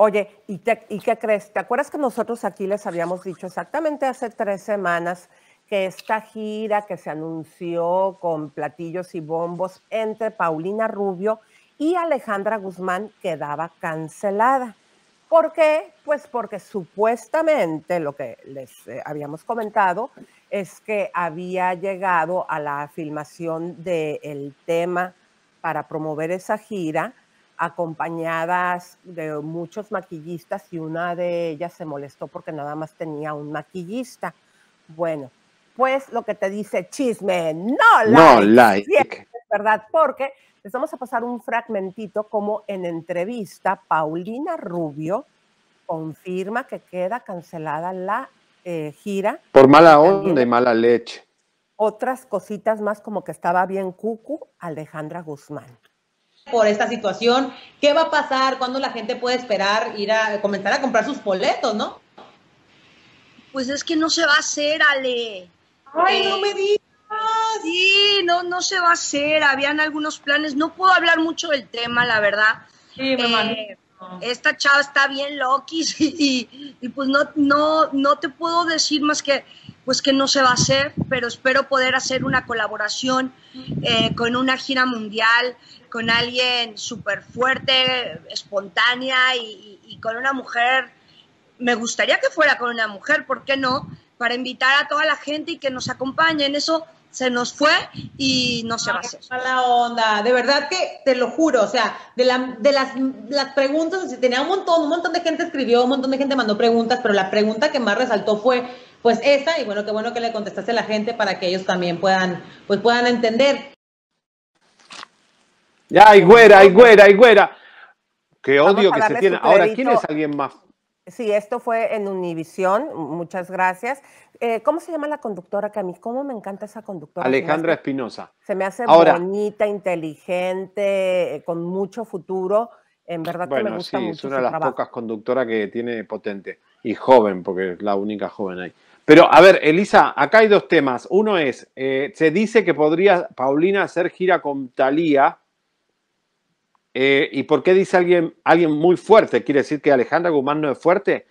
Oye, ¿y, qué crees? ¿Te acuerdas que nosotros aquí les habíamos dicho exactamente hace tres semanas que esta gira que se anunció con platillos y bombos entre Paulina Rubio y Alejandra Guzmán quedaba cancelada? ¿Por qué? Pues porque supuestamente lo que les eh, habíamos comentado es que había llegado a la filmación del tema para promover esa gira acompañadas de muchos maquillistas y una de ellas se molestó porque nada más tenía un maquillista. Bueno, pues lo que te dice chisme, no like. No ¿Verdad? Porque les vamos a pasar un fragmentito como en entrevista Paulina Rubio confirma que queda cancelada la eh, gira. Por mala onda y mala leche. Otras cositas más como que estaba bien cucu Alejandra Guzmán por esta situación, qué va a pasar, cuándo la gente puede esperar ir a comenzar a comprar sus boletos, ¿no? Pues es que no se va a hacer, Ale. Ay, eh, no me digas. Sí, no, no se va a hacer. Habían algunos planes. No puedo hablar mucho del tema, la verdad. Sí, eh, esta chava está bien loquis y, y, pues no, no, no te puedo decir más que pues que no se va a hacer, pero espero poder hacer una colaboración eh, con una gira mundial con alguien súper fuerte, espontánea y, con una mujer, me gustaría que fuera con una mujer, ¿por qué no? Para invitar a toda la gente y que nos acompañen, eso se nos fue y no se va a hacer. la onda, de verdad que te lo juro, o sea, de, las, las, preguntas, tenía un montón, un montón de gente escribió, un montón de gente mandó preguntas, pero la pregunta que más resaltó fue, pues esa, y bueno, qué bueno que le contestaste a la gente para que ellos también puedan, pues puedan entender. Ya, hay güera, hay güera, hay güera. Qué odio que se tiene. Ahora, ¿quién es alguien más? Sí, esto fue en Univisión, muchas gracias. Eh, ¿Cómo se llama la conductora que a mí? ¿Cómo me encanta esa conductora? Alejandra Espinosa. Se me hace bonita, inteligente, eh, con mucho futuro. En verdad que me gusta sí, Es una de las pocas conductoras que tiene potente y joven, porque es la única joven ahí. Pero a ver, Elisa, acá hay dos temas. Uno es, eh, se dice que podría Paulina hacer gira con Talía eh, ¿Y por qué dice alguien, alguien muy fuerte? ¿Quiere decir que Alejandra Guzmán no es fuerte?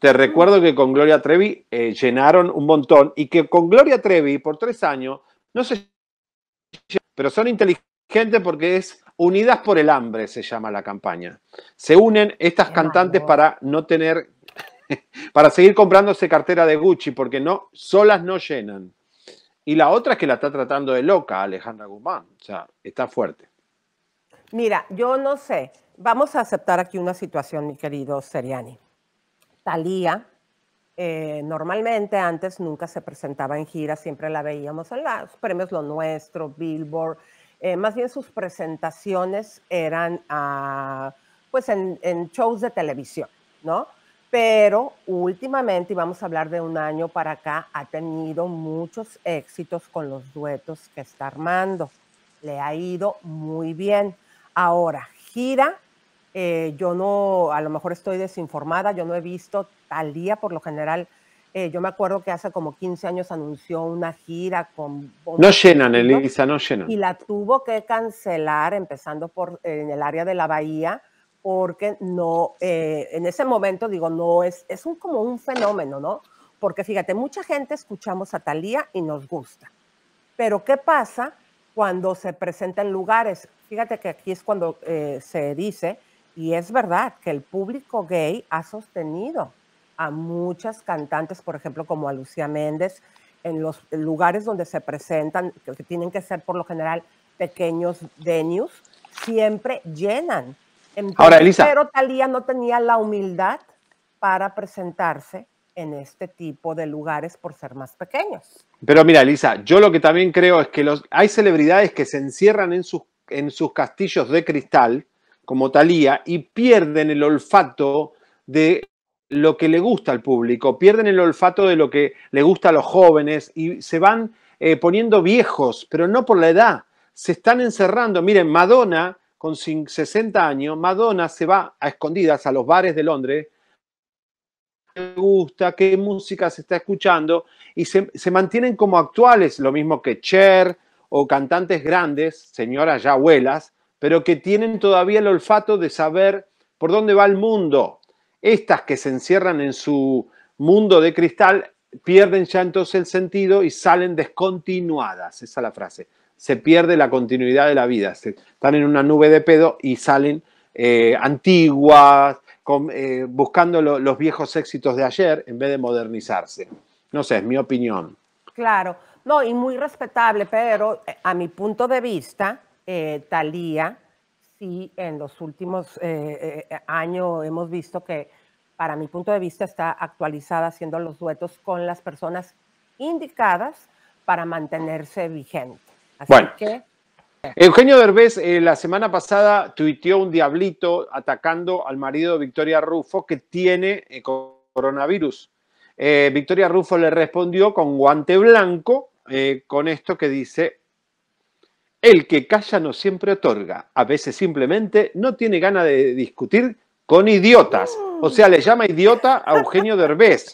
Te recuerdo que con Gloria Trevi eh, llenaron un montón y que con Gloria Trevi por tres años, no sé, pero son inteligentes porque es Unidas por el Hambre, se llama la campaña. Se unen estas cantantes para no tener, para seguir comprándose cartera de Gucci porque no, solas no llenan. Y la otra es que la está tratando de loca Alejandra Guzmán, o sea, está fuerte. Mira, yo no sé. Vamos a aceptar aquí una situación, mi querido Seriani. Talía, eh, normalmente antes nunca se presentaba en gira, siempre la veíamos en los premios Lo Nuestro, Billboard. Eh, más bien sus presentaciones eran ah, pues en, en, shows de televisión, ¿no? Pero últimamente, y vamos a hablar de un año para acá, ha tenido muchos éxitos con los duetos que está armando. Le ha ido muy bien. Ahora, gira, eh, yo no, a lo mejor estoy desinformada, yo no he visto tal día, por lo general, eh, yo me acuerdo que hace como 15 años anunció una gira con... no llenan, Elisa, no llenan. Y la tuvo que cancelar, empezando por en el área de la bahía, porque no, eh, en ese momento digo, no, es, es un, como un fenómeno, ¿no? Porque fíjate, mucha gente escuchamos a Talía y nos gusta. Pero ¿qué pasa? cuando se presenta en lugares. Fíjate que aquí es cuando eh, se dice, y es verdad, que el público gay ha sostenido a muchas cantantes, por ejemplo, como a Lucía Méndez, en los lugares donde se presentan, que tienen que ser por lo general pequeños venues, siempre llenan. Ahora, Elisa. Pero Talía no tenía la humildad para presentarse en este tipo de lugares por ser más pequeños. Pero mira, Elisa, yo lo que también creo es que los, hay celebridades que se encierran en sus, en sus castillos de cristal, como Talía, y pierden el olfato de lo que le gusta al público, pierden el olfato de lo que le gusta a los jóvenes y se van eh, poniendo viejos, pero no por la edad, se están encerrando. Miren, Madonna, con 60 años, Madonna se va a escondidas a los bares de Londres gusta, qué música se está escuchando, y se, mantienen como actuales, lo mismo que Cher o cantantes grandes, señoras y abuelas, pero que tienen todavía el olfato de saber por dónde va el mundo. Estas que se encierran en su mundo de cristal pierden ya entonces el sentido y salen descontinuadas, esa es la frase. Se pierde la continuidad de la vida, están en una nube de pedo y salen eh, antiguas, eh, buscando los viejos éxitos de ayer en vez de modernizarse. No sé, es mi opinión. Claro, no, y muy respetable, pero eh, a mi punto de vista, eh, Talía, sí, en los últimos años hemos visto que, para mi punto de vista, está actualizada haciendo los duetos con las personas indicadas para mantenerse vigente. Así que Eugenio Derbez eh, la semana pasada tuiteó un diablito atacando al marido de Victoria Rufo que tiene eh, coronavirus. Eh, Victoria Rufo le respondió con guante blanco con esto que dice, el que calla no siempre otorga, a veces simplemente no tiene ganas de discutir con idiotas. O sea, le llama idiota a Eugenio Derbez.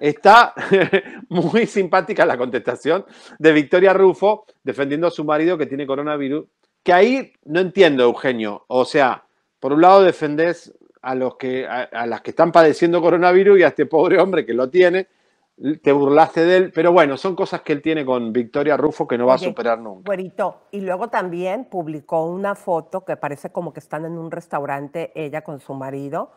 Está muy simpática la contestación de Victoria Rufo defendiendo a su marido que tiene coronavirus. Que ahí no entiendo, Eugenio. O sea, por un lado defendés a, los que, a, las que están padeciendo coronavirus y a este pobre hombre que lo tiene te burlaste de él, pero bueno, son cosas que él tiene con Victoria Rufo que no va a superar nunca. Güerito, y luego también publicó una foto que parece como que están en un restaurante ella con su marido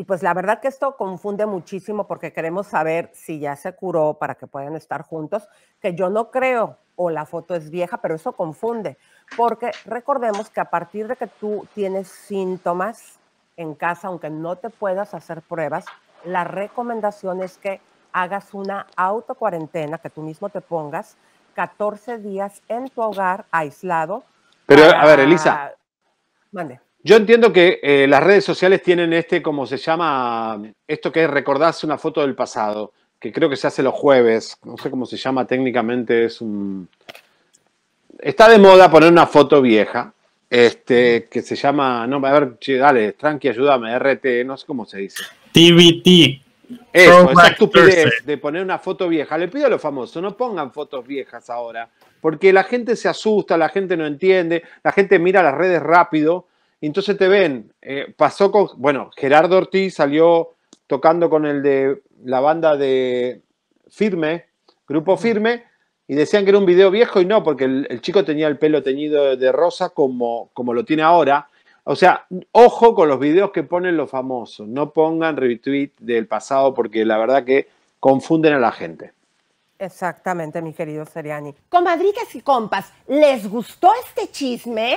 y pues la verdad que esto confunde muchísimo porque queremos saber si ya se curó para que puedan estar juntos, que yo no creo o la foto es vieja, pero eso confunde, porque recordemos que a partir de que tú tienes síntomas en casa, aunque no te puedas hacer pruebas, la recomendación es que hagas una autocuarentena, que tú mismo te pongas 14 días en tu hogar aislado. Pero a ver, Elisa. Mande. Yo entiendo que eh, las redes sociales tienen este, como se llama, esto que es recordarse una foto del pasado, que creo que se hace los jueves, no sé cómo se llama técnicamente, es un... Está de moda poner una foto vieja, este, que se llama, no, a ver, che, dale, tranqui, ayúdame, RT, no sé cómo se dice. TBT. Eso, esa estupidez de poner una foto vieja. Le pido a los famosos, no pongan fotos viejas ahora, porque la gente se asusta, la gente no entiende, la gente mira las redes rápido entonces te ven, eh, pasó con, bueno, Gerardo Ortiz salió tocando con el de la banda de Firme, Grupo Firme, y decían que era un video viejo y no, porque el, chico tenía el pelo teñido de rosa como, como lo tiene ahora. O sea, ojo con los videos que ponen los famosos, no pongan retweet del pasado porque la verdad que confunden a la gente. Exactamente, mi querido Seriani. Madrigas y compas, ¿les gustó este chisme?